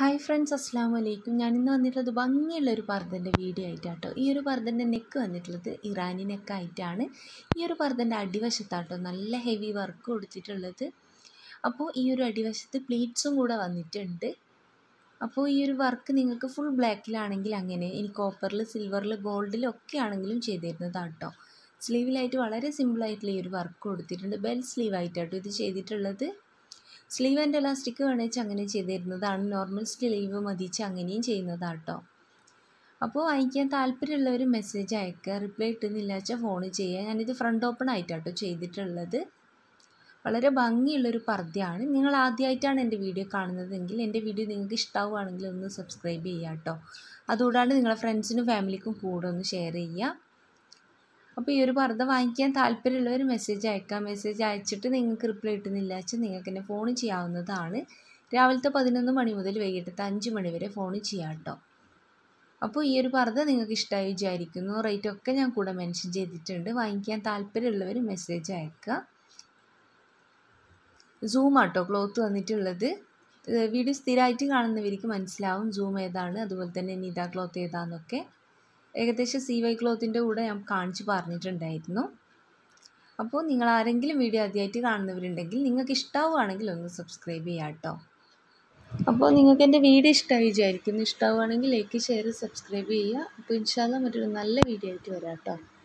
hi friends അസ്സാം വലൈക്കും ഞാൻ ഇന്ന് വന്നിട്ടുള്ളത് ഭംഗിയുള്ള ഒരു പർദ്ദൻ്റെ വീഡിയോ ആയിട്ടാട്ടോ ഈ ഒരു പർദ്ദൻ്റെ നെക്ക് വന്നിട്ടുള്ളത് ഇറാനി നെക്കായിട്ടാണ് ഈ ഒരു പർദ്ദൻ്റെ അടിവശത്താട്ടോ നല്ല ഹെവി വർക്ക് കൊടുത്തിട്ടുള്ളത് അപ്പോൾ ഈ ഒരു അടിവശത്ത് പ്ലീറ്റ്സും കൂടെ വന്നിട്ടുണ്ട് അപ്പോൾ ഈ ഒരു വർക്ക് നിങ്ങൾക്ക് ഫുൾ ബ്ലാക്കിലാണെങ്കിൽ അങ്ങനെ ഇനി കോപ്പറിൽ സിൽവറിൽ ഗോൾഡിൽ ഒക്കെ ആണെങ്കിലും ചെയ്തിരുന്നതാട്ടോ സ്ലീവിലായിട്ട് വളരെ സിമ്പിളായിട്ടുള്ള ഈ ഒരു വർക്ക് കൊടുത്തിട്ടുണ്ട് ബെൽ സ്ലീവായിട്ടാട്ടോ ഇത് ചെയ്തിട്ടുള്ളത് സ്ലീവ് ആൻഡ് എലാസ്റ്റിക് വേണമെച്ച് അങ്ങനെ ചെയ്തിരുന്നതാണ് നോർമൽ സ്ലീവ് മതിച്ച് അങ്ങനെയും ചെയ്യുന്നതാണ് കേട്ടോ അപ്പോൾ അയക്കാൻ താല്പര്യമുള്ളവർ മെസ്സേജ് അയക്കുക റിപ്ലൈ കിട്ടുന്നില്ല വെച്ചാൽ ഫോൺ ചെയ്യുക ഞാനിത് ഫ്രണ്ട് ഓപ്പൺ ആയിട്ടാട്ടോ ചെയ്തിട്ടുള്ളത് വളരെ ഭംഗിയുള്ളൊരു പർദ്ധയാണ് നിങ്ങൾ ആദ്യമായിട്ടാണ് എൻ്റെ വീഡിയോ കാണുന്നതെങ്കിൽ എൻ്റെ വീഡിയോ നിങ്ങൾക്ക് ഇഷ്ടമാവുകയാണെങ്കിൽ ഒന്ന് സബ്സ്ക്രൈബ് ചെയ്യാം കേട്ടോ അതുകൂടാണ്ട് നിങ്ങളുടെ ഫ്രണ്ട്സിനും ഫാമിലിക്കും കൂടെ ഒന്ന് ഷെയർ ചെയ്യുക അപ്പോൾ ഈ ഒരു പർദ്ദ വാങ്ങിക്കാൻ താല്പര്യമുള്ളവർ മെസ്സേജ് അയക്കാം മെസ്സേജ് അയച്ചിട്ട് നിങ്ങൾക്ക് റിപ്ലൈ കിട്ടുന്നില്ല വെച്ചാൽ നിങ്ങൾക്ക് എന്നെ ഫോൺ ചെയ്യാവുന്നതാണ് രാവിലത്തെ പതിനൊന്ന് മണി മുതൽ വൈകിട്ടത്തെ അഞ്ച് മണി വരെ ഫോൺ ചെയ്യാം കേട്ടോ അപ്പോൾ ഈ ഒരു പർദ്ദ നിങ്ങൾക്ക് ഇഷ്ടമായി വിചാരിക്കുന്നു റേറ്റൊക്കെ ഞാൻ കൂടെ മെൻഷൻ ചെയ്തിട്ടുണ്ട് വാങ്ങിക്കാൻ താല്പര്യമുള്ളവർ മെസ്സേജ് അയക്കുക സൂം ആട്ടോ ക്ലോത്ത് വന്നിട്ടുള്ളത് വീഡിയോ സ്ഥിരമായിട്ട് കാണുന്നവർക്ക് മനസ്സിലാവും സൂം ഏതാണ് അതുപോലെ തന്നെ നിത ക്ലോത്ത് ഏതാണെന്നൊക്കെ ഏകദേശം സി വൈ ക്ലോത്തിൻ്റെ കൂടെ ഞാൻ കാണിച്ച് പറഞ്ഞിട്ടുണ്ടായിരുന്നു അപ്പോൾ നിങ്ങൾ ആരെങ്കിലും വീഡിയോ ആദ്യമായിട്ട് കാണുന്നവരുണ്ടെങ്കിൽ നിങ്ങൾക്ക് ഇഷ്ടമാവുകയാണെങ്കിൽ ഒന്ന് സബ്സ്ക്രൈബ് ചെയ്യാം കേട്ടോ അപ്പോൾ നിങ്ങൾക്ക് എൻ്റെ വീഡിയോ ഇഷ്ടമായി വിചാരിക്കുന്നു ഇഷ്ടമാവുകയാണെങ്കിൽ ലൈക്ക് ഷെയർ സബ്സ്ക്രൈബ് ചെയ്യുക അപ്പോൾ ഇൻഷാല്ല മറ്റൊരു നല്ല വീഡിയോ ആയിട്ട് വരാം കേട്ടോ